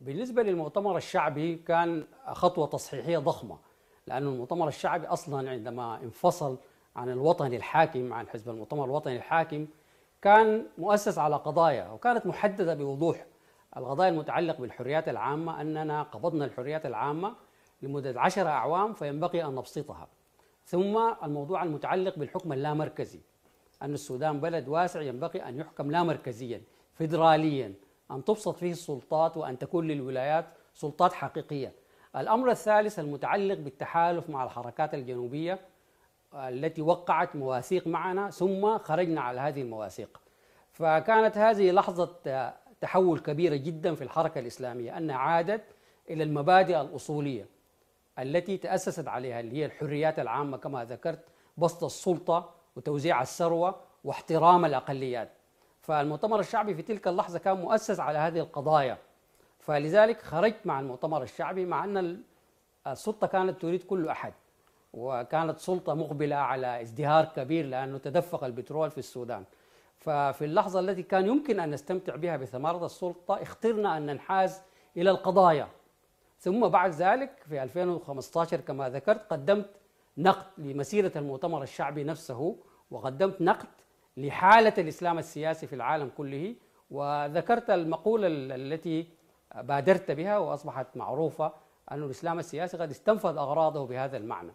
بالنسبة للمؤتمر الشعبي كان خطوة تصحيحية ضخمة لأن المؤتمر الشعبي أصلا عندما انفصل عن الوطني الحاكم عن حزب المؤتمر الوطني الحاكم كان مؤسس على قضايا وكانت محددة بوضوح القضايا المتعلقة بالحريات العامة أننا قبضنا الحريات العامة لمدة عشر أعوام فينبغي أن نبسطها ثم الموضوع المتعلق بالحكم اللامركزي أن السودان بلد واسع ينبغي أن يحكم لا مركزيا فيدراليا أن تبسط فيه السلطات وأن تكون للولايات سلطات حقيقية الأمر الثالث المتعلق بالتحالف مع الحركات الجنوبية التي وقعت مواثيق معنا ثم خرجنا على هذه المواثيق فكانت هذه لحظة تحول كبيرة جدا في الحركة الإسلامية أنها عادت إلى المبادئ الأصولية التي تأسست عليها اللي هي الحريات العامة كما ذكرت بسط السلطة وتوزيع الثروة واحترام الأقليات فالمؤتمر الشعبي في تلك اللحظة كان مؤسس على هذه القضايا فلذلك خرجت مع المؤتمر الشعبي مع أن السلطة كانت تريد كل أحد وكانت سلطة مقبلة على ازدهار كبير لأنه تدفق البترول في السودان ففي اللحظة التي كان يمكن أن نستمتع بها بثمرة السلطة اخترنا أن ننحاز إلى القضايا ثم بعد ذلك في 2015 كما ذكرت قدمت نقد لمسيرة المؤتمر الشعبي نفسه وقدمت نقد لحالة الإسلام السياسي في العالم كله وذكرت المقولة التي بادرت بها وأصبحت معروفة أن الإسلام السياسي قد استنفذ أغراضه بهذا المعنى